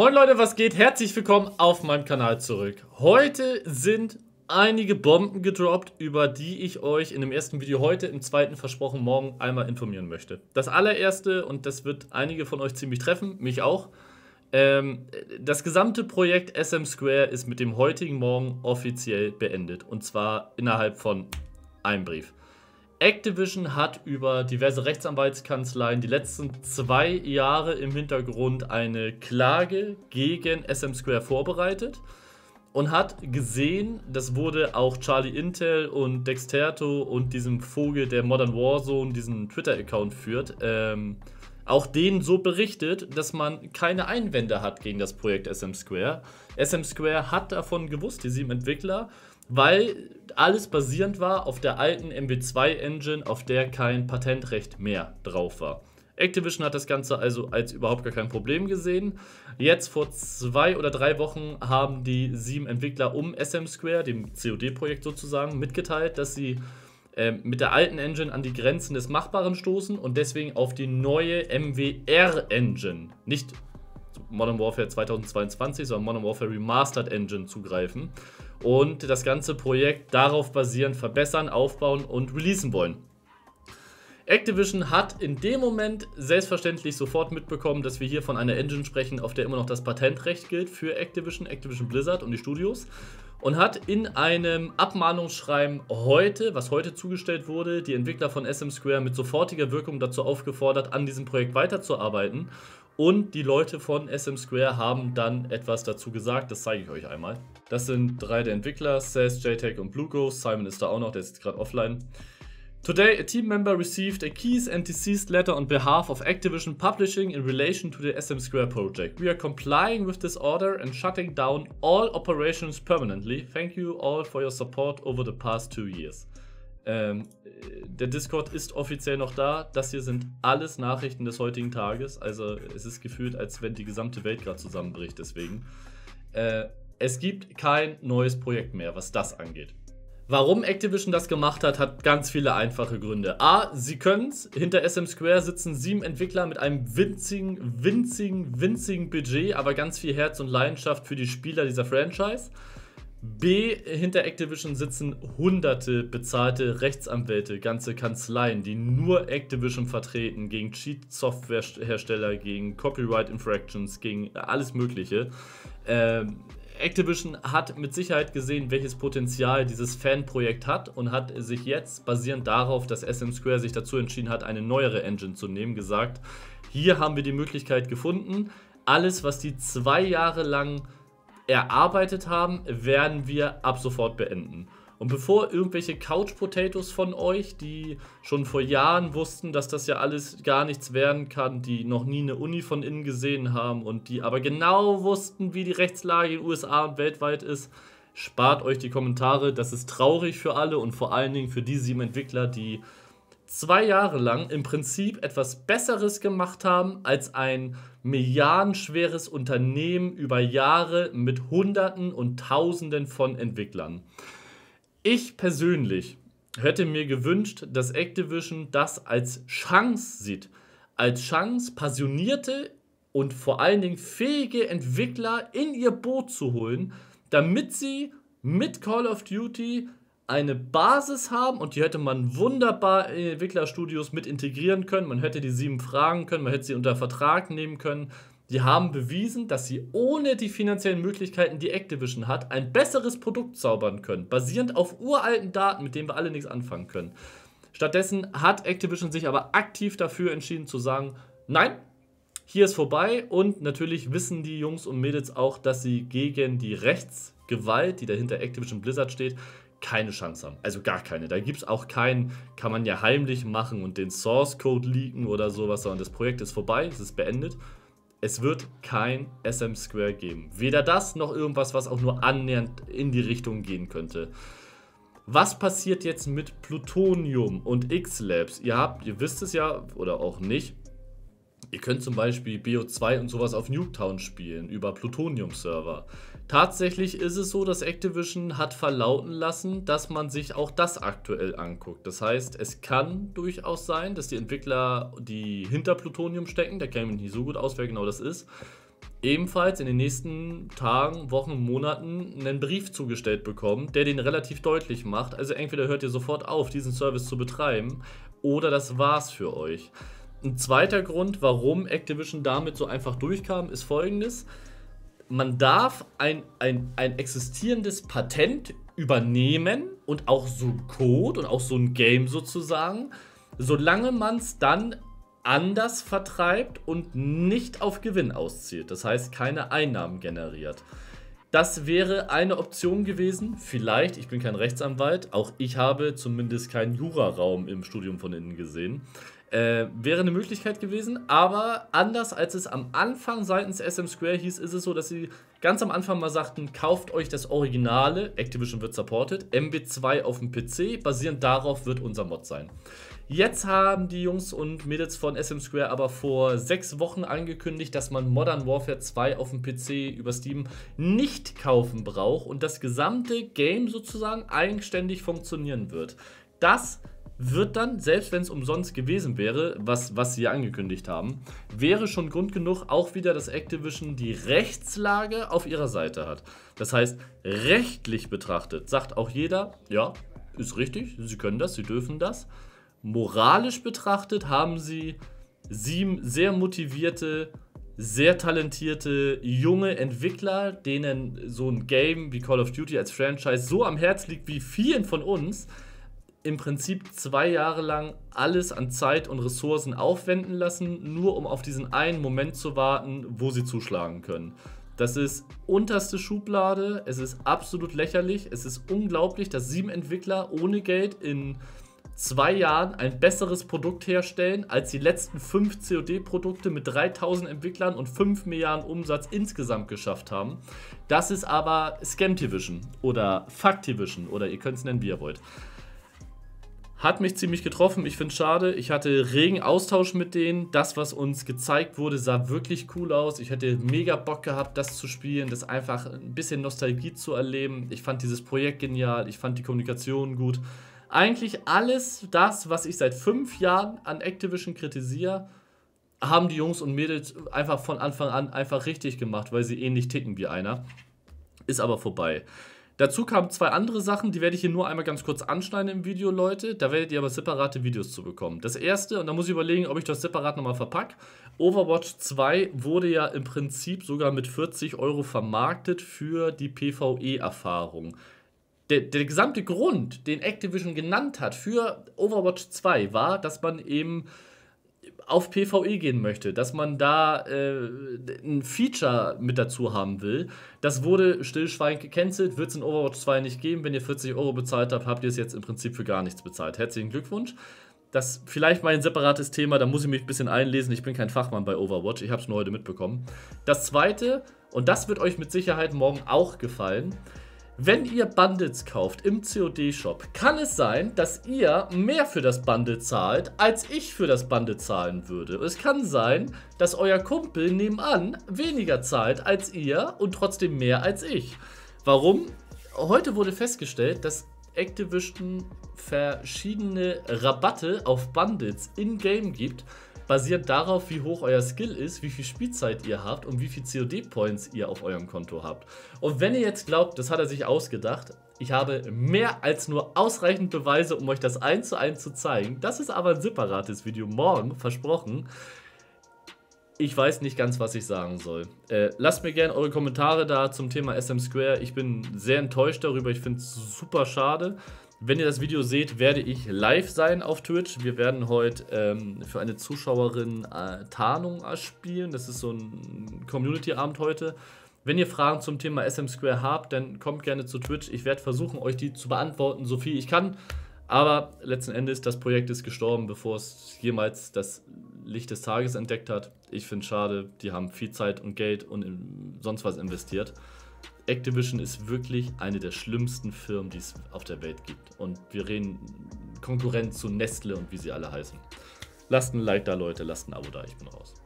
Moin Leute, was geht? Herzlich willkommen auf meinem Kanal zurück. Heute sind einige Bomben gedroppt, über die ich euch in dem ersten Video heute, im zweiten versprochen morgen einmal informieren möchte. Das allererste, und das wird einige von euch ziemlich treffen, mich auch, ähm, das gesamte Projekt SM Square ist mit dem heutigen Morgen offiziell beendet. Und zwar innerhalb von einem Brief. Activision hat über diverse Rechtsanwaltskanzleien die letzten zwei Jahre im Hintergrund eine Klage gegen SM Square vorbereitet und hat gesehen, das wurde auch Charlie Intel und Dexterto und diesem Vogel, der Modern Warzone diesen Twitter-Account führt, ähm, auch denen so berichtet, dass man keine Einwände hat gegen das Projekt SM Square. SM Square hat davon gewusst, die sieben Entwickler, weil alles basierend war auf der alten MW2-Engine, auf der kein Patentrecht mehr drauf war. Activision hat das Ganze also als überhaupt gar kein Problem gesehen. Jetzt vor zwei oder drei Wochen haben die sieben Entwickler um SM Square, dem COD-Projekt sozusagen, mitgeteilt, dass sie ähm, mit der alten Engine an die Grenzen des Machbaren stoßen und deswegen auf die neue MWR-Engine, nicht Modern Warfare 2022, sondern Modern Warfare Remastered Engine zugreifen und das ganze Projekt darauf basierend verbessern, aufbauen und releasen wollen. Activision hat in dem Moment selbstverständlich sofort mitbekommen, dass wir hier von einer Engine sprechen, auf der immer noch das Patentrecht gilt für Activision, Activision Blizzard und die Studios. Und hat in einem Abmahnungsschreiben heute, was heute zugestellt wurde, die Entwickler von SM Square mit sofortiger Wirkung dazu aufgefordert, an diesem Projekt weiterzuarbeiten und die Leute von SM Square haben dann etwas dazu gesagt, das zeige ich euch einmal. Das sind drei der Entwickler, Seth, JTAG und Blueghost. Simon ist da auch noch, der sitzt gerade offline. Today, a team member received a keys and deceased letter on behalf of Activision Publishing in relation to the SM Square project. We are complying with this order and shutting down all operations permanently. Thank you all for your support over the past two years. Ähm, der Discord ist offiziell noch da. Das hier sind alles Nachrichten des heutigen Tages. Also es ist gefühlt, als wenn die gesamte Welt gerade zusammenbricht. Deswegen. Äh, es gibt kein neues Projekt mehr, was das angeht. Warum Activision das gemacht hat, hat ganz viele einfache Gründe. A, sie können es. Hinter SM Square sitzen sieben Entwickler mit einem winzigen, winzigen, winzigen Budget, aber ganz viel Herz und Leidenschaft für die Spieler dieser Franchise. B. Hinter Activision sitzen hunderte bezahlte Rechtsanwälte, ganze Kanzleien, die nur Activision vertreten, gegen cheat software hersteller gegen Copyright-Infractions, gegen alles Mögliche. Ähm, Activision hat mit Sicherheit gesehen, welches Potenzial dieses Fanprojekt hat und hat sich jetzt, basierend darauf, dass SM Square sich dazu entschieden hat, eine neuere Engine zu nehmen, gesagt, hier haben wir die Möglichkeit gefunden, alles, was die zwei Jahre lang erarbeitet haben, werden wir ab sofort beenden. Und bevor irgendwelche Couch Potatoes von euch, die schon vor Jahren wussten, dass das ja alles gar nichts werden kann, die noch nie eine Uni von innen gesehen haben und die aber genau wussten, wie die Rechtslage in den USA und weltweit ist, spart euch die Kommentare. Das ist traurig für alle und vor allen Dingen für die sieben Entwickler, die zwei Jahre lang im Prinzip etwas Besseres gemacht haben als ein milliardenschweres Unternehmen über Jahre mit Hunderten und Tausenden von Entwicklern. Ich persönlich hätte mir gewünscht, dass Activision das als Chance sieht. Als Chance, passionierte und vor allen Dingen fähige Entwickler in ihr Boot zu holen, damit sie mit Call of Duty eine Basis haben und die hätte man wunderbar in äh, Entwicklerstudios mit integrieren können. Man hätte die sieben Fragen können, man hätte sie unter Vertrag nehmen können. Die haben bewiesen, dass sie ohne die finanziellen Möglichkeiten, die Activision hat, ein besseres Produkt zaubern können, basierend auf uralten Daten, mit denen wir alle nichts anfangen können. Stattdessen hat Activision sich aber aktiv dafür entschieden zu sagen, nein, hier ist vorbei und natürlich wissen die Jungs und Mädels auch, dass sie gegen die Rechtsgewalt, die dahinter Activision Blizzard steht, keine Chance haben. Also gar keine. Da gibt es auch keinen, kann man ja heimlich machen und den Source Code leaken oder sowas, sondern das Projekt ist vorbei, es ist beendet. Es wird kein SM Square geben. Weder das noch irgendwas, was auch nur annähernd in die Richtung gehen könnte. Was passiert jetzt mit Plutonium und X-Labs? Ihr habt, ihr wisst es ja oder auch nicht, Ihr könnt zum Beispiel BO2 und sowas auf Nuketown spielen, über Plutonium-Server. Tatsächlich ist es so, dass Activision hat verlauten lassen, dass man sich auch das aktuell anguckt. Das heißt, es kann durchaus sein, dass die Entwickler, die hinter Plutonium stecken, da der käme nicht so gut aus, wer genau das ist, ebenfalls in den nächsten Tagen, Wochen, Monaten einen Brief zugestellt bekommen, der den relativ deutlich macht. Also entweder hört ihr sofort auf, diesen Service zu betreiben, oder das war's für euch. Ein zweiter Grund, warum Activision damit so einfach durchkam, ist folgendes. Man darf ein, ein, ein existierendes Patent übernehmen und auch so ein Code und auch so ein Game sozusagen, solange man es dann anders vertreibt und nicht auf Gewinn auszielt, Das heißt, keine Einnahmen generiert. Das wäre eine Option gewesen. Vielleicht, ich bin kein Rechtsanwalt, auch ich habe zumindest keinen Juraraum im Studium von innen gesehen. Äh, wäre eine Möglichkeit gewesen, aber anders als es am Anfang seitens SM Square hieß, ist es so, dass sie ganz am Anfang mal sagten, kauft euch das Originale, Activision wird supported, MB2 auf dem PC, basierend darauf wird unser Mod sein. Jetzt haben die Jungs und Mädels von SM Square aber vor sechs Wochen angekündigt, dass man Modern Warfare 2 auf dem PC über Steam nicht kaufen braucht und das gesamte Game sozusagen eigenständig funktionieren wird. Das ist wird dann, selbst wenn es umsonst gewesen wäre, was, was sie angekündigt haben, wäre schon Grund genug, auch wieder, dass Activision die Rechtslage auf ihrer Seite hat. Das heißt, rechtlich betrachtet sagt auch jeder, ja, ist richtig, sie können das, sie dürfen das. Moralisch betrachtet haben sie sieben sehr motivierte, sehr talentierte junge Entwickler, denen so ein Game wie Call of Duty als Franchise so am Herz liegt wie vielen von uns, im Prinzip zwei Jahre lang alles an Zeit und Ressourcen aufwenden lassen, nur um auf diesen einen Moment zu warten, wo sie zuschlagen können. Das ist unterste Schublade, es ist absolut lächerlich, es ist unglaublich, dass sieben Entwickler ohne Geld in zwei Jahren ein besseres Produkt herstellen als die letzten fünf COD-Produkte mit 3000 Entwicklern und 5 Milliarden Umsatz insgesamt geschafft haben. Das ist aber Scamtivision oder Factivision oder ihr könnt es nennen, wie ihr wollt. Hat mich ziemlich getroffen. Ich finde es schade. Ich hatte regen Austausch mit denen. Das, was uns gezeigt wurde, sah wirklich cool aus. Ich hätte mega Bock gehabt, das zu spielen, das einfach ein bisschen Nostalgie zu erleben. Ich fand dieses Projekt genial. Ich fand die Kommunikation gut. Eigentlich alles das, was ich seit fünf Jahren an Activision kritisiere, haben die Jungs und Mädels einfach von Anfang an einfach richtig gemacht, weil sie ähnlich ticken wie einer. Ist aber vorbei. Dazu kamen zwei andere Sachen, die werde ich hier nur einmal ganz kurz anschneiden im Video, Leute. Da werdet ihr aber separate Videos zu bekommen. Das erste, und da muss ich überlegen, ob ich das separat nochmal verpacke. Overwatch 2 wurde ja im Prinzip sogar mit 40 Euro vermarktet für die PvE-Erfahrung. Der, der, gesamte Grund, den Activision genannt hat für Overwatch 2, war, dass man eben auf PvE gehen möchte, dass man da äh, ein Feature mit dazu haben will. Das wurde stillschweigend gecancelt, wird es in Overwatch 2 nicht geben. Wenn ihr 40 Euro bezahlt habt, habt ihr es jetzt im Prinzip für gar nichts bezahlt. Herzlichen Glückwunsch. Das ist vielleicht mal ein separates Thema, da muss ich mich ein bisschen einlesen. Ich bin kein Fachmann bei Overwatch, ich habe es nur heute mitbekommen. Das zweite, und das wird euch mit Sicherheit morgen auch gefallen, wenn ihr Bundles kauft im COD-Shop, kann es sein, dass ihr mehr für das Bundle zahlt, als ich für das Bundle zahlen würde. Es kann sein, dass euer Kumpel nebenan weniger zahlt als ihr und trotzdem mehr als ich. Warum? Heute wurde festgestellt, dass Activision verschiedene Rabatte auf Bundles in-game gibt, basiert darauf, wie hoch euer Skill ist, wie viel Spielzeit ihr habt und wie viel COD-Points ihr auf eurem Konto habt. Und wenn ihr jetzt glaubt, das hat er sich ausgedacht, ich habe mehr als nur ausreichend Beweise, um euch das eins zu eins zu zeigen. Das ist aber ein separates Video, morgen, versprochen. Ich weiß nicht ganz, was ich sagen soll. Äh, lasst mir gerne eure Kommentare da zum Thema SM Square. Ich bin sehr enttäuscht darüber. Ich finde es super schade. Wenn ihr das Video seht, werde ich live sein auf Twitch. Wir werden heute ähm, für eine Zuschauerin äh, Tarnung erspielen. Das ist so ein Community-Abend heute. Wenn ihr Fragen zum Thema SM Square habt, dann kommt gerne zu Twitch. Ich werde versuchen, euch die zu beantworten, so viel ich kann. Aber letzten Endes, das Projekt ist gestorben, bevor es jemals das Licht des Tages entdeckt hat. Ich finde es schade, die haben viel Zeit und Geld und sonst was investiert. Activision ist wirklich eine der schlimmsten Firmen, die es auf der Welt gibt. Und wir reden Konkurrent zu Nestle und wie sie alle heißen. Lasst ein Like da, Leute, lasst ein Abo da, ich bin raus.